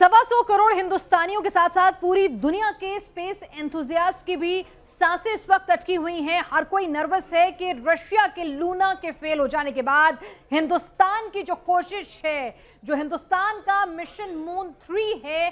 सवा सौ करोड़ हिंदुस्तानियों के साथ साथ पूरी दुनिया के स्पेस एंथुजिया की भी सांसें इस वक्त अटकी हुई हैं हर कोई नर्वस है कि रशिया के लूना के फेल हो जाने के बाद हिंदुस्तान की जो कोशिश है जो हिंदुस्तान का मिशन मून थ्री है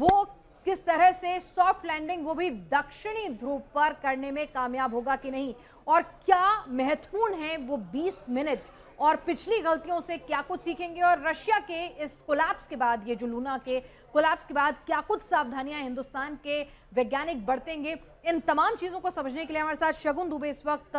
वो किस तरह से सॉफ्ट लैंडिंग वो भी दक्षिणी ध्रुव पर करने में कामयाब होगा कि नहीं और क्या महत्वपूर्ण है वो 20 मिनट और पिछली गलतियों से क्या कुछ सीखेंगे और रशिया के इस कोलैप्स के बाद ये जो लूना के कोलैप्स के बाद क्या कुछ सावधानियां हिंदुस्तान के वैज्ञानिक बरतेंगे इन तमाम चीज़ों को समझने के लिए हमारे साथ शगुन दुबे इस वक्त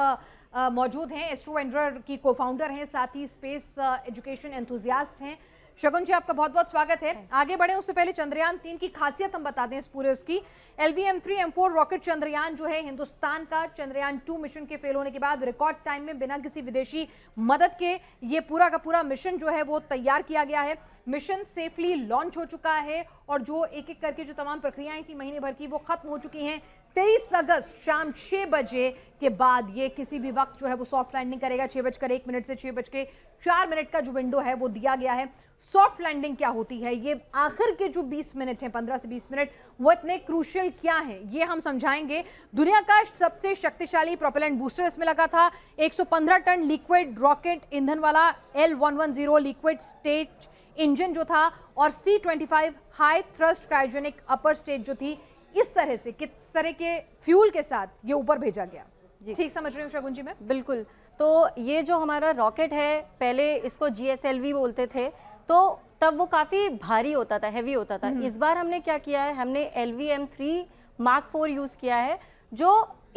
मौजूद हैं एस्ट्रो एंड्रर की को फाउंडर हैं साथ ही स्पेस एजुकेशन एंथुजियास्ट हैं शगुन जी आपका बहुत बहुत स्वागत है आगे बढ़े उससे पहले चंद्रयान तीन की खासियत हम बता दें इस पूरे उसकी L V M three M four rocket Chandrayaan जो है हिंदुस्तान का चंद्रयान टू मिशन के फेल होने के बाद रिकॉर्ड टाइम में बिना किसी विदेशी मदद के ये पूरा का पूरा मिशन जो है वो तैयार किया गया है मिशन सेफली लॉन्च हो चुका है और जो एक एक करके जो तमाम प्रक्रियाएं थी महीने भर की वो खत्म हो चुकी हैं तेईस अगस्त शाम छह बजे के बाद ये किसी भी वक्त जो है वो सॉफ्ट लैंडिंग करेगा छह बजकर एक मिनट से छह बज के चार मिनट का जो विंडो है वो दिया गया है सॉफ्ट लैंडिंग क्या होती है ये आखिर के जो 20 मिनट हैं 15 से 20 मिनट वो इतने क्रूशियल क्या हैं ये हम समझाएंगे दुनिया का सबसे शक्तिशाली प्रोपेलेंट बूस्टर इसमें लगा था 115 टन लिक्विड रॉकेट ईंधन वाला L one liquid stage engine जो था और C twenty high thrust cryogenic upper stage जो थी इस तरह से किस तरह के फ्यूल के साथ ये ऊपर भेजा गया जी ठीक समझ रही हूँ शगुन जी मैं बिल्कुल तो ये जो हमारा रॉकेट है पहले इसको जी बोलते थे तो तब वो काफ़ी भारी होता था हैवी होता था हम्म। इस बार हमने क्या किया है हमने L V M three mark four use किया है जो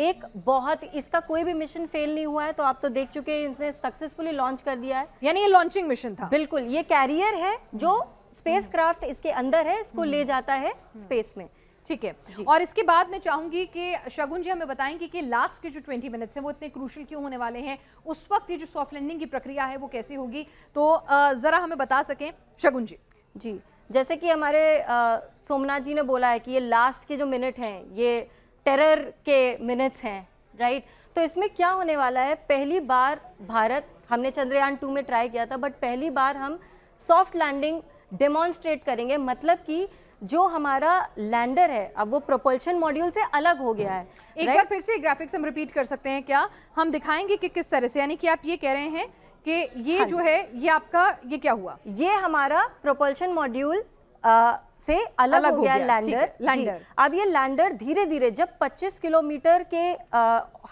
एक बहुत इसका कोई भी मिशन फेल नहीं हुआ है तो आप तो देख चुके हैं इसने सक्सेसफुली लॉन्च कर दिया है यानी ये लॉन्चिंग मिशन था बिल्कुल ये कैरियर है जो स्पेस हम्म। इसके अंदर है इसको हम्म। ले जाता है स्पेस में ठीक है और इसके बाद मैं चाहूंगी कि शगुन जी हमें बताएंगे कि लास्ट के जो ट्वेंटी मिनट्स हैं वो इतने क्रूशल क्यों होने वाले हैं उस वक्त ये जो सॉफ्ट लैंडिंग की प्रक्रिया है वो कैसी होगी तो ज़रा हमें बता सकें शगुन जी जी जैसे कि हमारे सोमनाथ जी ने बोला है कि ये लास्ट के जो मिनट हैं ये टेरर के मिनट्स हैं राइट तो इसमें क्या होने वाला है पहली बार भारत हमने चंद्रयान टू में ट्राई किया था बट पहली बार हम सॉफ्ट लैंडिंग डेमॉन्स्ट्रेट करेंगे मतलब कि जो हमारा लैंडर है अब वो प्रोपल्शन मॉड्यूल से अलग हो गया है एक बार फिर से ग्राफिक्स हम रिपीट कर सकते हैं क्या हम दिखाएंगे कि किस तरह से यानी कि आप ये कह रहे हैं कि ये हाँ जो है ये आपका ये क्या हुआ ये हमारा प्रोपल्शन मॉड्यूल से अलग, अलग हो गया, गया लैंडर लैंडर अब ये लैंडर धीरे धीरे जब 25 किलोमीटर के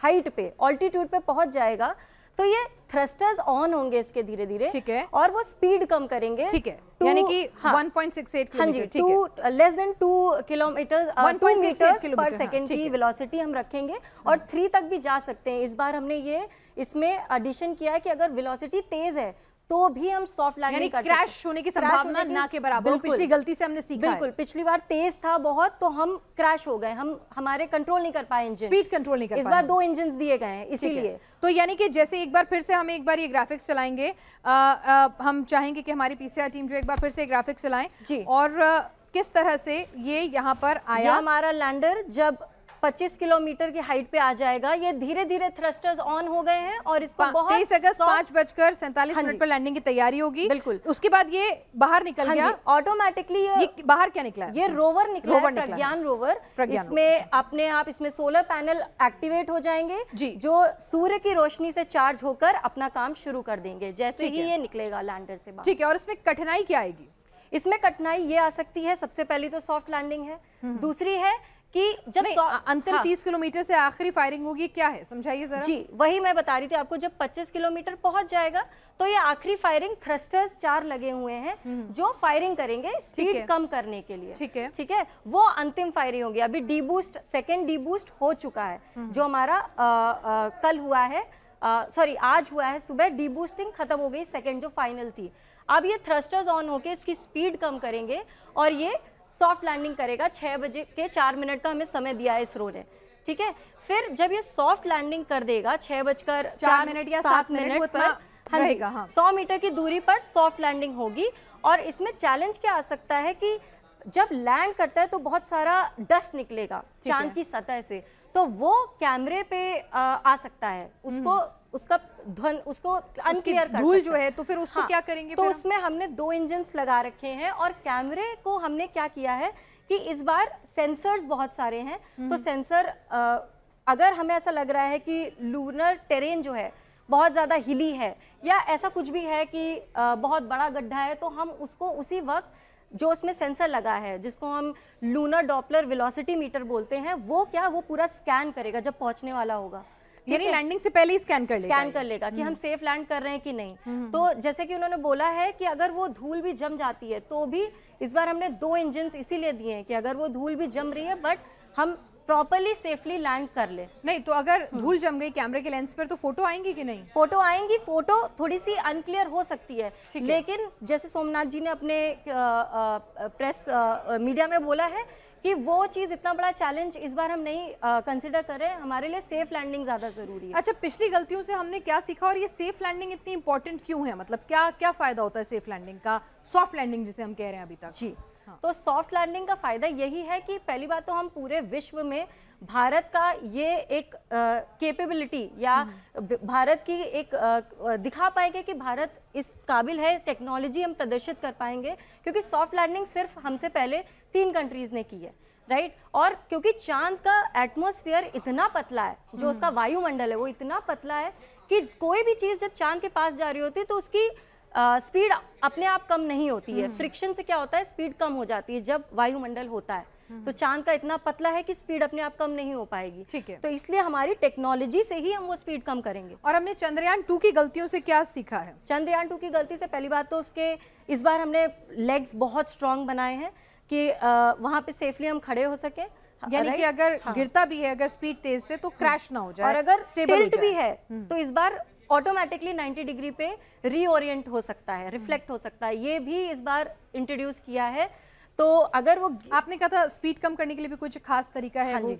हाइट पे ऑल्टीट्यूड पे पहुंच जाएगा तो ये थ्रस्टर्स ऑन होंगे इसके धीरे धीरे ठीक है और वो स्पीड कम करेंगे ठीक है यानी कि हाँ, 1.68 हाँ uh, किलोमीटर हाँ जी two less than two kilometre two metre per second की वेलोसिटी हम रखेंगे हाँ। और थ्री तक भी जा सकते हैं इस बार हमने ये इसमें एडिशन किया है कि अगर वेलोसिटी तेज है तो भी हम सॉफ्ट लैंडिंग कर क्रैश होने की संभावना ना के बराबर पिछली गलती से हमने सीखा बिल्कुल पिछली बार तेज था बहुत तो हम क्रैश हो गए हम हमारे कंट्रोल नहीं कर पाए इंजन स्पीड कंट्रोल नहीं कर इस बार दो इंजन दिए गए हैं इसीलिए तो यानी कि जैसे एक बार फिर से हम एक बार ये ग्राफिक्स चलाएंगे हम चाहेंगे कि हमारी पीसीआर टीम जो एक बार फिर से ग्राफिक्स चलाएं और किस तरह से ये यहाँ पर आया हमारा लैंडर जब 25 किलोमीटर की हाइट पे आ जाएगा ये धीरे धीरे थ्रस्टर्स ऑन हो गए हैं और इसको हाँ, बहुत अगस्त पांच बजकर सैंतालीस हाँ मिनट पर लैंडिंग की तैयारी होगी बिल्कुल उसके बाद ये बाहर निकल हाँ गया ऑटोमेटिकली ये, ये बाहर क्या निकला ये रोवर निकला रोवर निकला प्रज्ञान रोवर इसमें अपने आप इसमें सोलर पैनल एक्टिवेट हो जाएंगे जो सूर्य की रोशनी से चार्ज होकर अपना काम शुरू कर देंगे जैसे ही ये निकलेगा लैंडर से ठीक है और इसमें कठिनाई क्या आएगी इसमें कठिनाई ये आ सकती है सबसे पहली तो सॉफ्ट लैंडिंग है हम्म। दूसरी है कि जब अंतिम हाँ। तीस हाँ, किलोमीटर से आखिरी फायरिंग होगी क्या है समझाइए जरा जी वही मैं बता रही थी आपको जब 25 किलोमीटर पहुंच जाएगा तो ये आखिरी फायरिंग थ्रस्टर्स चार लगे हुए हैं हम्म। जो फायरिंग करेंगे स्पीड कम करने के लिए ठीक है ठीक है वो अंतिम फायरिंग होगी अभी deboost second deboost हो चुका है हम्म। जो हमारा कल हुआ है सॉरी आज हुआ है सुबह डी बूस्टिंग खत्म हो गई सेकेंड जो फाइनल थी अब ये थ्रस्टर्स ऑन होके इसकी स्पीड कम करेंगे और ये सॉफ्ट लैंडिंग करेगा छः बजे के चार मिनट का हमें समय दिया है इसरो ने ठीक है फिर जब ये सॉफ्ट लैंडिंग कर देगा छः बजकर चार मिनट या सात मिनट पर हाँ जी हाँ सौ मीटर की दूरी पर सॉफ्ट लैंडिंग होगी और इसमें चैलेंज क्या आ सकता है कि जब लैंड करता है तो बहुत सारा डस्ट निकलेगा चांद की सतह से तो वो कैमरे पे आ, आ सकता है हम्म। उसको उसका ध्वन उसको अनक्लियर धूल जो है तो फिर उसको हाँ, क्या करेंगे तो उसमें हमने दो इंजन लगा रखे हैं और कैमरे को हमने क्या किया है कि इस बार सेंसर्स बहुत सारे हैं हम्म। तो सेंसर अगर हमें ऐसा लग रहा है कि लूनर टेरेन जो है बहुत ज़्यादा हिली है या ऐसा कुछ भी है कि बहुत बड़ा गड्ढा है तो हम उसको उसी वक्त जो उसमें सेंसर लगा है जिसको हम लूनर डॉपलर वेलोसिटी मीटर बोलते हैं वो क्या वो पूरा स्कैन करेगा जब पहुंचने वाला होगा यानी लैंडिंग से पहले ही स्कैन कर स्कैन कर लेगा कि हम्म। हम सेफ लैंड कर रहे हैं कि नहीं हम्म। तो जैसे कि उन्होंने बोला है कि अगर वो धूल भी जम जाती है तो भी इस बार हमने दो इंजन इसीलिए दिए हैं कि अगर वो धूल भी जम रही है बट हम प्रॉपरली सेफली लैंड कर ले नहीं तो अगर धूल जम गई कैमरे के लेंस पर तो फोटो आएंगी कि नहीं फोटो आएंगी फोटो थोड़ी सी अनक्लियर हो सकती है लेकिन जैसे सोमनाथ जी ने अपने आ, आ, प्रेस आ, मीडिया में बोला है कि वो चीज़ इतना बड़ा चैलेंज इस बार हम नहीं कंसिडर करें हमारे लिए सेफ लैंडिंग ज़्यादा ज़रूरी है अच्छा पिछली गलतियों से हमने क्या सीखा और ये सेफ लैंडिंग इतनी इंपॉर्टेंट क्यों है मतलब क्या क्या फ़ायदा होता है सेफ लैंडिंग का सॉफ्ट लैंडिंग जिसे हम कह रहे हैं अभी तक जी हाँ। तो सॉफ्ट लैंडिंग का फायदा यही है कि पहली बात तो हम पूरे विश्व में भारत का ये एक कैपेबिलिटी या हम्म। भारत की एक आ, दिखा पाएंगे कि भारत इस काबिल है टेक्नोलॉजी हम प्रदर्शित कर पाएंगे क्योंकि सॉफ्ट लैंडिंग सिर्फ हमसे पहले तीन कंट्रीज ने की है राइट right? और क्योंकि चांद का एटमोसफियर इतना पतला है जो हम्म। उसका वायुमंडल है वो इतना पतला है कि कोई भी चीज़ जब चांद के पास जा रही होती है तो उसकी स्पीड अपने आप कम नहीं होती है फ्रिक्शन हम्म। से क्या होता है स्पीड कम हो जाती है जब वायुमंडल होता है हम्म। तो चांद का इतना पतला है कि स्पीड अपने आप कम नहीं हो पाएगी ठीक है तो इसलिए हमारी टेक्नोलॉजी से ही हम वो स्पीड कम करेंगे और हमने चंद्रयान टू की गलतियों से क्या सीखा है चंद्रयान टू की गलती से पहली बात तो उसके इस बार हमने लेग्स बहुत स्ट्रांग बनाए हैं कि वहाँ पे सेफली हम खड़े हो सके हाँ, यानी कि अगर हाँ। गिरता भी है अगर स्पीड तेज से तो क्रैश हम्म। ना हो जाए और अगर स्टेबल भी है तो इस बार ऑटोमेटिकली 90 डिग्री पे रीओरियंट हो सकता है रिफ्लेक्ट हो सकता है ये भी इस बार इंट्रोड्यूस किया है तो अगर वो आपने कहा था स्पीड कम करने के लिए भी कुछ खास तरीका है हाँ वो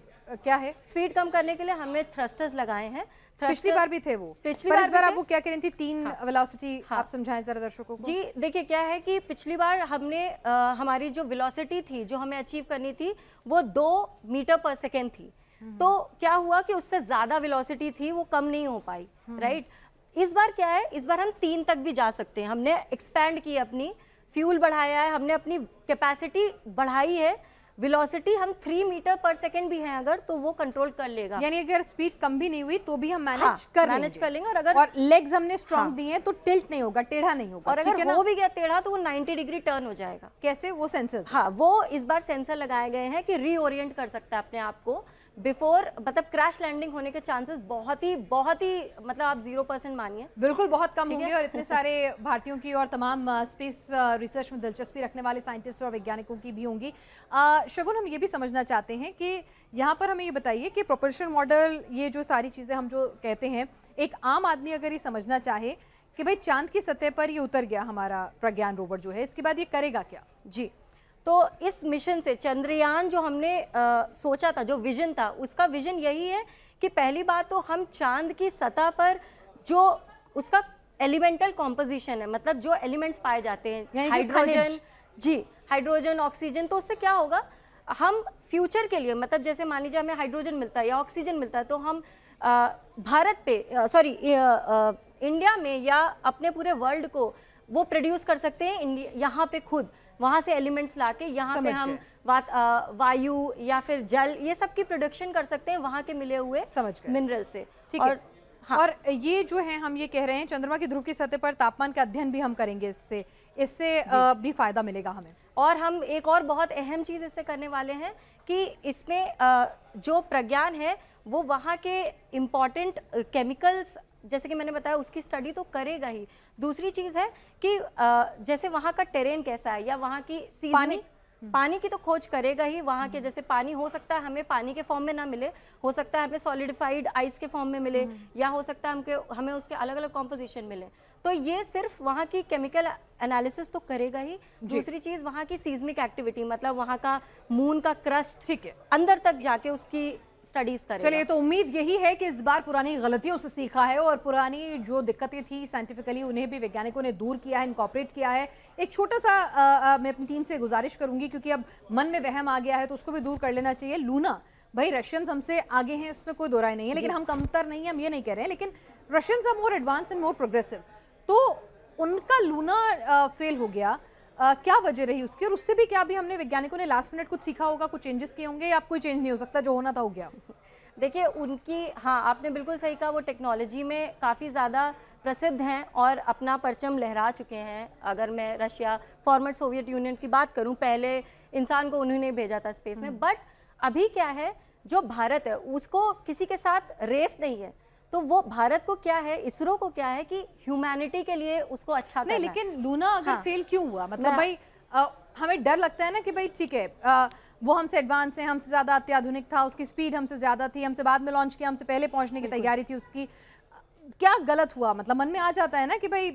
क्या है स्पीड कम करने के लिए हमने थ्रस्टर्स लगाए हैं पिछली बार भी थे वो पिछली पर बार, इस बार आप वो क्या करें थी तीन हाँ, वेलोसिटी हाँ, आप समझाएं जरा दर्शकों को जी देखिए क्या है कि पिछली बार हमने आ, हमारी जो वेलोसिटी थी जो हमें अचीव करनी थी वो दो मीटर पर सेकेंड थी हम्म। तो क्या हुआ कि उससे ज़्यादा वेलोसिटी थी वो कम नहीं हो पाई राइट हम्म। right? इस बार क्या है इस बार हम तीन तक भी जा सकते हैं हमने एक्सपैंड की अपनी फ्यूल बढ़ाया है हमने अपनी कैपेसिटी बढ़ाई है वेलोसिटी हम थ्री मीटर पर सेकेंड भी हैं अगर तो वो कंट्रोल कर लेगा यानी अगर स्पीड कम भी नहीं हुई तो भी हम मैनेज हाँ, कर मैनेज कर लेंगे और अगर और लेग्स हमने स्ट्रॉन्ग हाँ, दिए हैं तो टिल्ट नहीं होगा टेढ़ा नहीं होगा और अगर हो भी गया टेढ़ा तो वो 90 डिग्री टर्न हो जाएगा कैसे वो सेंसर हाँ वो इस बार सेंसर लगाए गए हैं कि रीओरियंट कर सकता है अपने आप को बिफोर मतलब क्रैश लैंडिंग होने के चांसेस बहुत ही बहुत ही मतलब आप जीरो परसेंट मानिए बिल्कुल बहुत कम होंगे और इतने सारे भारतीयों की और तमाम स्पेस रिसर्च में दिलचस्पी रखने वाले साइंटिस्ट और वैज्ञानिकों की भी होंगी शगुन हम ये भी समझना चाहते हैं कि यहाँ पर हमें ये बताइए कि प्रोपोर्शन मॉडल ये जो सारी चीज़ें हम जो कहते हैं एक आम आदमी अगर ये समझना चाहे कि भाई चांद की सतह पर ये उतर गया हमारा प्रज्ञान रोवर जो है इसके बाद ये करेगा क्या जी तो इस मिशन से चंद्रयान जो हमने आ, सोचा था जो विजन था उसका विजन यही है कि पहली बात तो हम चांद की सतह पर जो उसका एलिमेंटल कॉम्पोजिशन है मतलब जो एलिमेंट्स पाए जाते हैं हाइड्रोजन जी हाइड्रोजन ऑक्सीजन तो उससे क्या होगा हम फ्यूचर के लिए मतलब जैसे मान लीजिए हमें हाइड्रोजन मिलता है या ऑक्सीजन मिलता है तो हम आ, भारत पे सॉरी इंडिया में या अपने पूरे वर्ल्ड को वो प्रोड्यूस कर सकते हैं यहाँ पे खुद वहाँ से एलिमेंट्स लाके यहाँ पे हम वायु या फिर जल ये सब की प्रोडक्शन कर सकते हैं वहाँ के मिले हुए समझ मिनरल से ठीक है। हाँ। और ये जो है हम ये कह रहे हैं चंद्रमा की ध्रुव की सतह पर तापमान का अध्ययन भी हम करेंगे इससे इससे भी फायदा मिलेगा हमें और हम एक और बहुत अहम चीज़ इससे करने वाले हैं कि इसमें जो प्रज्ञान है वो वहाँ के इम्पॉर्टेंट केमिकल्स जैसे कि मैंने बताया उसकी स्टडी तो करेगा ही दूसरी चीज़ है कि जैसे वहाँ का टेरेन कैसा है या वहाँ की पानी हम्म। पानी की तो खोज करेगा ही वहाँ के हम्म। जैसे पानी हो सकता है हमें पानी के फॉर्म में ना मिले हो सकता है हमें सॉलिडिफाइड आइस के फॉर्म में मिले हम्म। या हो सकता है हमके हमें उसके अलग अलग कॉम्पोजिशन मिले तो ये सिर्फ वहाँ की केमिकल एनालिसिस तो करेगा ही दूसरी चीज़ वहाँ की सीजमिक एक्टिविटी मतलब वहाँ का मून का क्रस्ट ठीक है अंदर तक जाके उसकी स्टडीज करें चलिए तो उम्मीद यही है कि इस बार पुरानी गलतियों से सीखा है और पुरानी जो दिक्कतें थी साइंटिफिकली उन्हें भी वैज्ञानिकों ने दूर किया है इनकॉपरेट किया है एक छोटा सा आ, आ, मैं अपनी टीम से गुजारिश करूंगी क्योंकि अब मन में वहम आ गया है तो उसको भी दूर कर लेना चाहिए लूना भाई रशियंस हमसे आगे हैं इसमें कोई दो राय नहीं है लेकिन हम कमतर नहीं है हम ये नहीं कह रहे हैं लेकिन Russians are more advance and more progressive तो उनका लूना फेल हो गया आ, क्या वजह रही उसकी और उससे भी क्या अभी हमने वैज्ञानिकों ने लास्ट मिनट कुछ सीखा होगा कुछ चेंजेस किए होंगे या कोई चेंज नहीं हो सकता जो होना था हो गया देखिए उनकी हाँ आपने बिल्कुल सही कहा वो टेक्नोलॉजी में काफ़ी ज़्यादा प्रसिद्ध हैं और अपना परचम लहरा चुके हैं अगर मैं रशिया फॉर्मर सोवियत यूनियन की बात करूं पहले इंसान को उन्होंने भेजा था स्पेस में बट हम्म। अभी क्या है जो भारत है उसको किसी के साथ रेस नहीं है तो वो भारत को क्या है इसरो को क्या है कि ह्यूमैनिटी के लिए उसको अच्छा नहीं लेकिन लूना अगर हाँ। फेल क्यों हुआ मतलब भाई आ, हमें डर लगता है ना कि भाई ठीक है आ, वो हमसे एडवांस है हमसे ज़्यादा अत्याधुनिक था उसकी स्पीड हमसे ज़्यादा थी हमसे बाद में लॉन्च किया हमसे पहले पहुंचने की तैयारी थी उसकी क्या गलत हुआ मतलब मन में आ जाता है ना कि भाई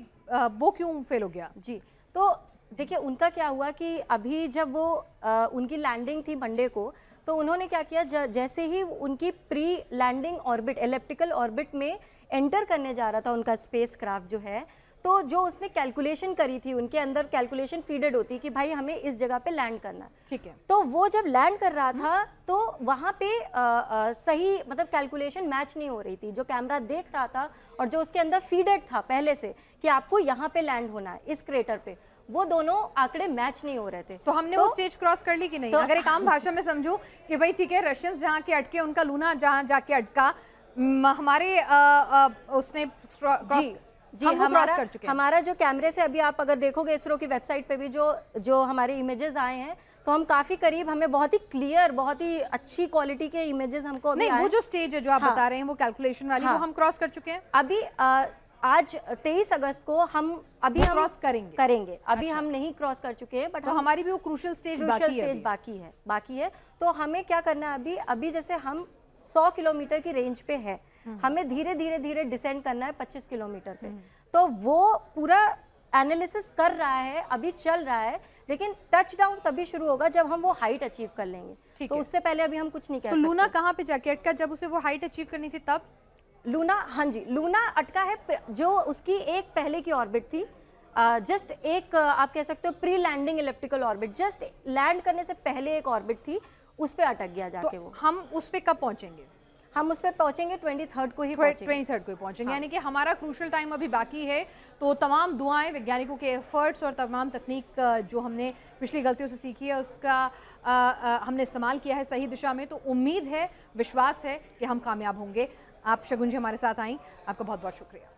वो क्यों फेल हो गया जी तो देखिए उनका क्या हुआ कि अभी जब वो आ, उनकी लैंडिंग थी मंडे को तो उन्होंने क्या किया जैसे ही उनकी pre landing orbit elliptical orbit में एंटर करने जा रहा था उनका स्पेस क्राफ्ट जो है तो जो उसने कैलकुलेशन करी थी उनके अंदर कैलकुलेशन फीडेड होती कि भाई हमें इस जगह पे लैंड करना ठीक है तो वो जब लैंड कर रहा था हम्म। तो वहाँ पे आ, आ, सही मतलब कैलकुलेशन मैच नहीं हो रही थी जो कैमरा देख रहा था और जो उसके अंदर फीडेड था पहले से कि आपको यहाँ पे लैंड होना है इस क्रेटर पे वो दोनों आंकड़े मैच नहीं हो रहे थे तो हमने तो, वो स्टेज क्रॉस कर ली कि नहीं तो, अगर एक आम भाषा में समझू कि भाई ठीक है रशियंस जहाँ के अटके उनका लूना जहाँ जाके अटका हमारे आ, आ, उसने जी हम हमारा कर चुके हमारा जो कैमरे से अभी आप अगर देखोगे इसरो की वेबसाइट पे भी जो जो हमारे इमेजेस आए हैं तो हम काफी करीब हमें बहुत ही क्लियर बहुत ही अच्छी क्वालिटी के इमेजेस हमको नहीं वो जो स्टेज है जो आप हाँ, बता रहे हैं वो कैलकुलेशन वाली हाँ, वो हम क्रॉस कर चुके हैं अभी आ, आज 23 अगस्त को हम अभी हम क्रॉस करेंगे करेंगे अभी अच्छा। हम नहीं क्रॉस कर चुके हैं बट तो हम, हमारी भी वो क्रूशल स्टेज क्रूशल स्टेज बाकी है बाकी है तो हमें क्या करना है अभी अभी जैसे हम 100 किलोमीटर की रेंज पे है हम्म। हमें धीरे धीरे धीरे डिसेंड करना है 25 किलोमीटर पे हम्म। तो वो पूरा एनालिसिस कर रहा है अभी चल रहा है लेकिन टच डाउन तभी शुरू होगा जब हम वो हाइट अचीव कर लेंगे तो उससे पहले अभी हम कुछ नहीं कह तो लूना कहाँ पे जाके अटका जब उसे वो हाइट अचीव करनी थी तब लूना हाँ जी लूना अटका है जो उसकी एक पहले की ऑर्बिट थी जस्ट uh, एक uh, आप कह सकते हो pre landing electrical orbit just land करने से पहले एक ऑर्बिट थी उस पर अटक गया जाके तो वो हम उस पर कब पहुंचेंगे हम उस पर पहुंचेंगे ट्वेंटी थर्ड को ही ट्वेंटी थर्ड को ही पहुंचेंगे हाँ। यानी कि हमारा क्रूशल टाइम अभी बाकी है तो तमाम दुआएं वैज्ञानिकों के एफर्ट्स और तमाम तकनीक जो हमने पिछली गलतियों से सीखी है उसका आ, आ, हमने इस्तेमाल किया है सही दिशा में तो उम्मीद है विश्वास है कि हम कामयाब होंगे आप शगुन जी हमारे साथ आई आपका बहुत बहुत शुक्रिया